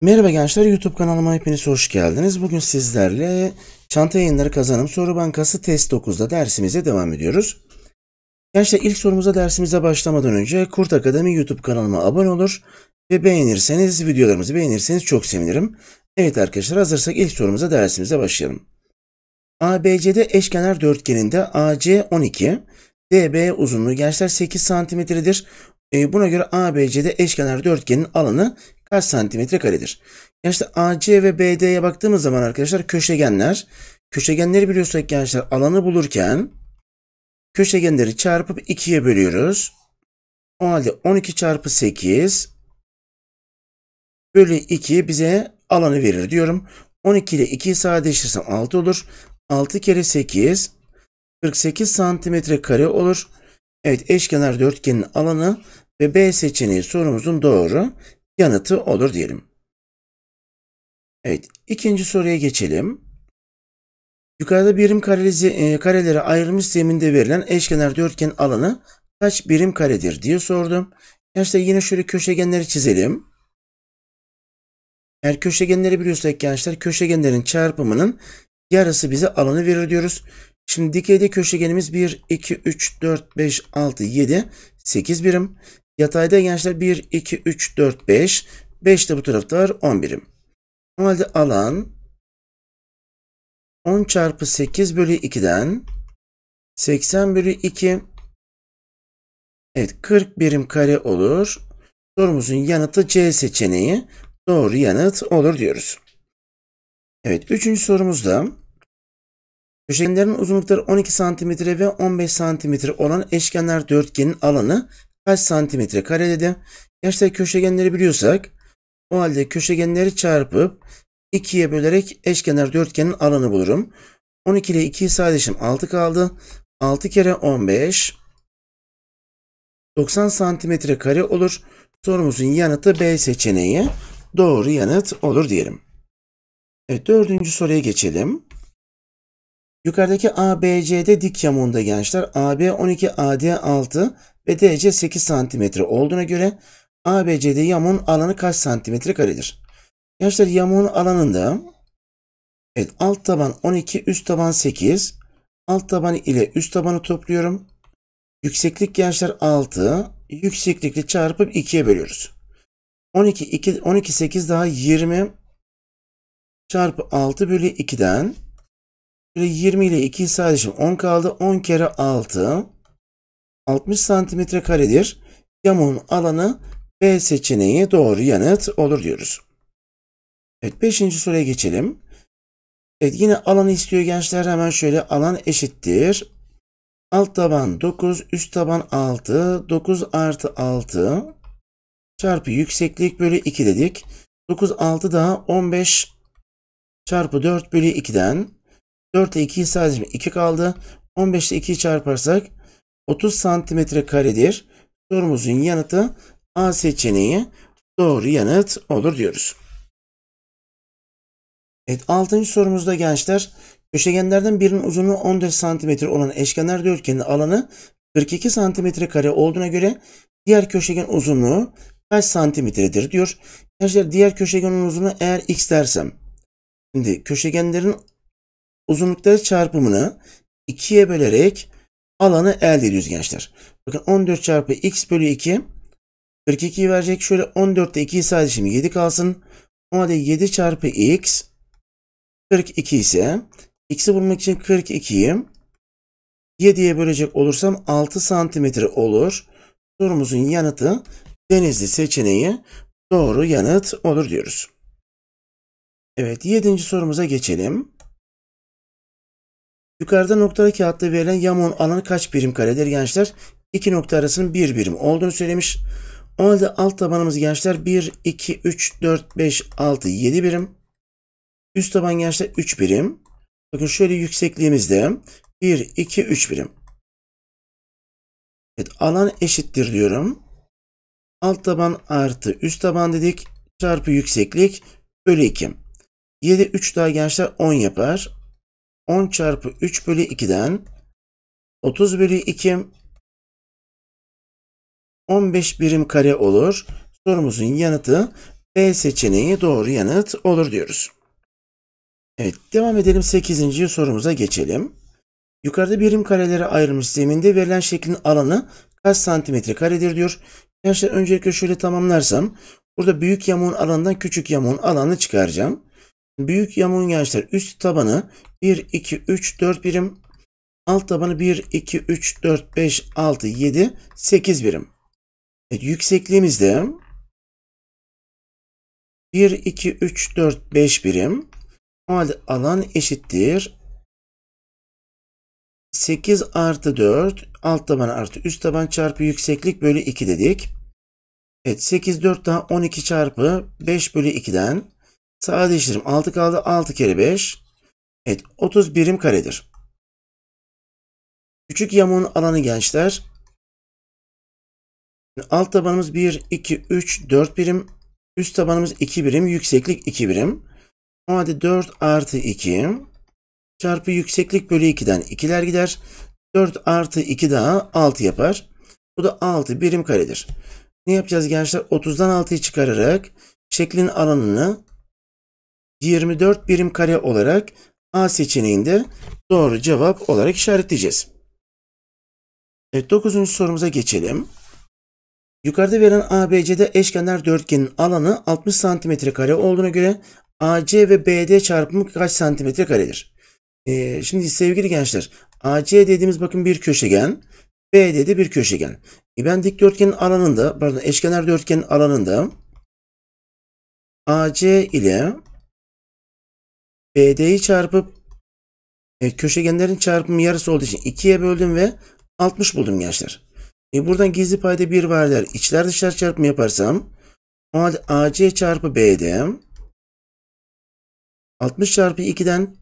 Merhaba gençler YouTube kanalıma hepiniz hoş geldiniz. Bugün sizlerle çanta yayınları kazanım soru bankası test 9'da dersimize devam ediyoruz. Gençler ilk sorumuza dersimize başlamadan önce Kurt Akademi YouTube kanalıma abone olur ve beğenirseniz videolarımızı beğenirseniz çok sevinirim. Evet arkadaşlar hazırsak ilk sorumuza dersimize başlayalım. ABC'de eşkenar dörtgeninde AC 12, DB uzunluğu gençler 8 santimetredir. E, buna göre ABC'de eşkenar dörtgenin alanı kaç santimetre karedir? Gençler AC ve BD'ye baktığımız zaman arkadaşlar köşegenler. Köşegenleri biliyorsak gençler alanı bulurken köşegenleri çarpıp 2'ye bölüyoruz. O halde 12 çarpı 8 bölü 2 bize alanı verir diyorum. 12 ile 2'yi sadeleştirsem 6 olur. 6 kere 8 48 santimetre kare olur. Evet eşkenar dörtgenin alanı ve B seçeneği sorumuzun doğru yanıtı olur diyelim. Evet ikinci soruya geçelim. Yukarıda birim kareli, e, karelere ayrılmış zeminde verilen eşkenar dörtgen alanı kaç birim karedir diye sordum. Gençler yine şöyle köşegenleri çizelim. Eğer köşegenleri biliyorsak gençler köşegenlerin çarpımının yarısı bize alanı verir diyoruz. Şimdi dikeyde köşegenimiz 1, 2, 3, 4, 5, 6, 7, 8 birim. Yatayda gençler 1, 2, 3, 4, 5. 5 de bu tarafta var 10 birim. O halde alan 10 çarpı 8 bölü 2'den 80 bölü 2 Evet 40 birim kare olur. Sorumuzun yanıtı C seçeneği doğru yanıt olur diyoruz. Evet, üçüncü sorumuzda köşegenlerin uzunlukları 12 cm ve 15 cm olan eşkenar dörtgenin alanı kaç santimetre kare dedi. Gerçekten köşegenleri biliyorsak o halde köşegenleri çarpıp 2'ye bölerek eşkenar dörtgenin alanı bulurum. 12 ile 2'yi sadeleşim 6 kaldı. 6 kere 15 90 santimetre kare olur. Sorumuzun yanıtı B seçeneği. Doğru yanıt olur diyelim. Evet, dördüncü soruya geçelim. Yukarıdaki ABCD dik yamuğunda gençler AB 12, AD 6 ve DC 8 cm olduğuna göre ABCD yamuğun alanı kaç santimetre karedir? Gençler yamuğun alanında evet, alt taban 12, üst taban 8. Alt taban ile üst tabanı topluyorum. Yükseklik gençler 6. Yükseklikle çarpıp 2'ye bölüyoruz. 12, 2, 12 8 daha 20 çarpı 6 bölü 2'den şöyle 20 ile 2'yi sadece 10 kaldı. 10 kere 6 60 santimetre karedir. Yamuğun alanı B seçeneği doğru yanıt olur diyoruz. Evet 5. soruya geçelim. Evet yine alanı istiyor gençler hemen şöyle alan eşittir. Alt taban 9, üst taban 6, 9 artı 6 çarpı yükseklik bölü 2 dedik. 9, 6 daha 15 çarpı 4 bölü 2'den 4 ile 2'yi sadece 2 kaldı. 15 ile 2'yi çarparsak 30 santimetre karedir. Sorumuzun yanıtı A seçeneği doğru yanıt olur diyoruz. Evet 6. sorumuzda gençler köşegenlerden birinin uzunluğu 14 santimetre olan eşkenar dörtgenin alanı 42 santimetre kare olduğuna göre diğer köşegen uzunluğu kaç santimetredir diyor. Gençler diğer köşegenin uzunluğu eğer x dersem Şimdi köşegenlerin uzunlukları çarpımını 2'ye bölerek alanı elde ediyoruz gençler. Bakın 14 çarpı x bölü 2 42'yi verecek. Şöyle 14 ile 2'yi sadece şimdi 7 kalsın. O halde 7 çarpı x 42 ise x'i bulmak için 42'yi 7'ye bölecek olursam 6 santimetre olur. Sorumuzun yanıtı denizli seçeneği doğru yanıt olur diyoruz. Evet, yedinci sorumuza geçelim. Yukarıda noktalı kağıtta verilen yamuğun alanı kaç birim karedir gençler? İki nokta arasının bir birim olduğunu söylemiş. O halde alt tabanımız gençler 1, 2, 3, 4, 5, 6, 7 birim. Üst taban gençler 3 birim. Bakın şöyle yüksekliğimizde 1, 2, 3 birim. Evet alan eşittir diyorum. Alt taban artı üst taban dedik. Çarpı yükseklik bölü 2. 7 3 daha gençler 10 yapar. 10 çarpı 3 bölü 2'den 30 bölü 2 15 birim kare olur. Sorumuzun yanıtı B seçeneği doğru yanıt olur diyoruz. Evet devam edelim 8. sorumuza geçelim. Yukarıda birim karelere ayrılmış zeminde verilen şeklin alanı kaç santimetre karedir diyor. Gençler öncelikle şöyle tamamlarsam burada büyük yamuğun alanından küçük yamuğun alanını çıkaracağım. Büyük gençler, üst tabanı 1, 2, 3, 4 birim. Alt tabanı 1, 2, 3, 4, 5, 6, 7, 8 birim. Evet, yüksekliğimiz de 1, 2, 3, 4, 5 birim. O halde alan eşittir. 8 artı 4 alt taban artı üst taban çarpı yükseklik bölü 2 dedik. Evet 8 4 daha 12 çarpı 5 bölü 2'den Sadeleştirim 6 kaldı. 6 kere 5. Evet 30 birim karedir. Küçük yamuğun alanı gençler. Alt tabanımız 1, 2, 3, 4 birim. Üst tabanımız 2 birim. Yükseklik 2 birim. O halde 4 artı 2 çarpı yükseklik bölü 2'den 2'ler gider. 4 artı 2 daha 6 yapar. Bu da 6 birim karedir. Ne yapacağız gençler? 30'dan 6'yı çıkararak şeklin alanını 24 birim kare olarak A seçeneğinde doğru cevap olarak işaretleyeceğiz. Evet 9. sorumuza geçelim. Yukarıda verilen ABC'de eşkenar dörtgenin alanı 60 santimetre kare olduğuna göre AC ve BD çarpımı kaç santimetre karedir? Ee, şimdi sevgili gençler AC dediğimiz bakın bir köşegen. BD de bir köşegen. E ben dikdörtgenin alanında pardon eşkenar dörtgenin alanında AC ile BD'yi çarpıp e, köşegenlerin çarpımı yarısı olduğu için 2'ye böldüm ve 60 buldum gençler. E, buradan gizli payda 1 var der. İçler dışlar çarpımı yaparsam o halde AC çarpı BD 60 çarpı 2'den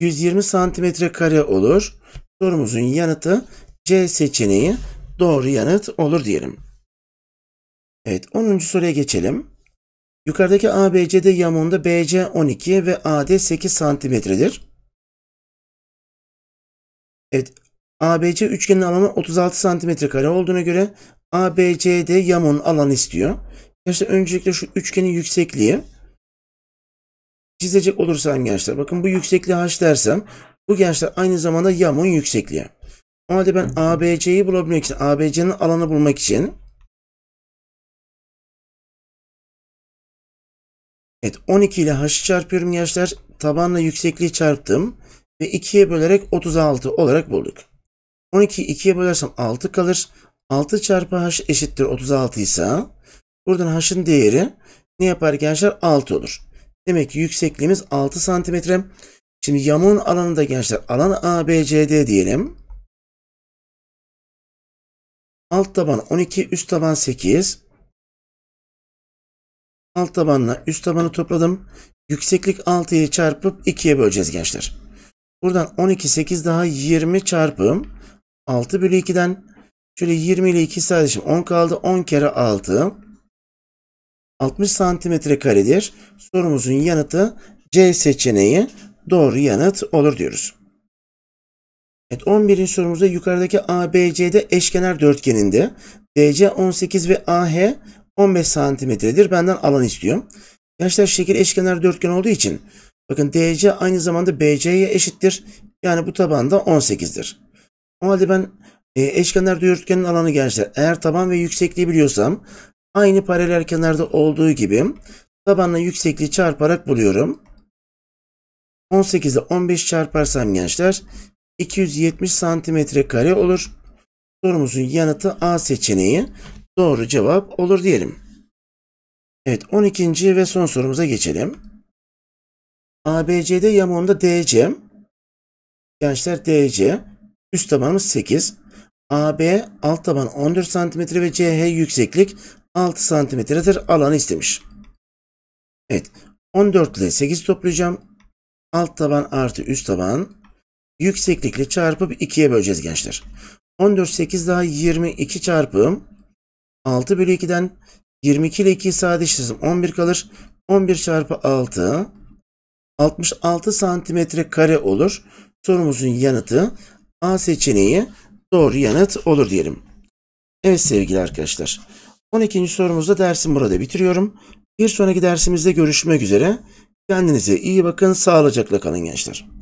120 santimetre kare olur. Sorumuzun yanıtı C seçeneği doğru yanıt olur diyelim. Evet 10. soruya geçelim. Yukarıdaki ABCD yamuğunda BC 12 ve AD 8 santimetredir. Evet, ABC üçgenin alanı 36 santimetre kare olduğuna göre ABCD yamuğun alan istiyor. Gençler öncelikle şu üçgenin yüksekliği çizecek olursam gençler bakın bu yüksekliği h dersem bu gençler aynı zamanda yamuğun yüksekliği. O halde ben ABC'yi bulabilmek için ABC'nin alanı bulmak için Evet 12 ile h'ı çarpıyorum gençler. Tabanla yüksekliği çarptım. Ve 2'ye bölerek 36 olarak bulduk. 12'yi 2'ye bölersem 6 kalır. 6 çarpı haş eşittir 36 ise buradan haşın değeri ne yapar gençler? 6 olur. Demek ki yüksekliğimiz 6 santimetre. Şimdi yamuğun alanı da gençler alan ABCD diyelim. Alt taban 12, üst taban 8 alt tabanla üst tabanı topladım. Yükseklik 6'yı çarpıp 2'ye böleceğiz gençler. Buradan 12 8 daha 20 çarpım 6 bölü 2'den şöyle 20 ile 2 sadece 10 kaldı. 10 kere 6 60 santimetre karedir. Sorumuzun yanıtı C seçeneği doğru yanıt olur diyoruz. Evet 11. sorumuzda yukarıdaki ABC'de eşkenar dörtgeninde DC 18 ve AH 15 santimetredir. Benden alan istiyor. Gençler şekil eşkenar dörtgen olduğu için bakın DC aynı zamanda BC'ye eşittir. Yani bu tabanda 18'dir. O halde ben e, eşkenar dörtgenin alanı gençler eğer taban ve yüksekliği biliyorsam aynı paralel kenarda olduğu gibi tabanla yüksekliği çarparak buluyorum. 18 ile 15 çarparsam gençler 270 santimetre kare olur. Sorumuzun yanıtı A seçeneği. Doğru cevap olur diyelim. Evet 12. ve son sorumuza geçelim. ABCD yamuğunda DC. Gençler DC. Üst tabanımız 8. AB alt taban 14 cm ve CH yükseklik 6 cm'dir. Alanı istemiş. Evet. 14 ile 8 toplayacağım. Alt taban artı üst taban yükseklikle çarpıp 2'ye böleceğiz gençler. 14 8 daha 22 çarpım 6 bölü 2'den 22 ile 2'yi sadeleştirirsem 11 kalır. 11 çarpı 6 66 santimetre kare olur. Sorumuzun yanıtı A seçeneği doğru yanıt olur diyelim. Evet sevgili arkadaşlar. 12. sorumuzda dersim burada bitiriyorum. Bir sonraki dersimizde görüşmek üzere. Kendinize iyi bakın. Sağlıcakla kalın gençler.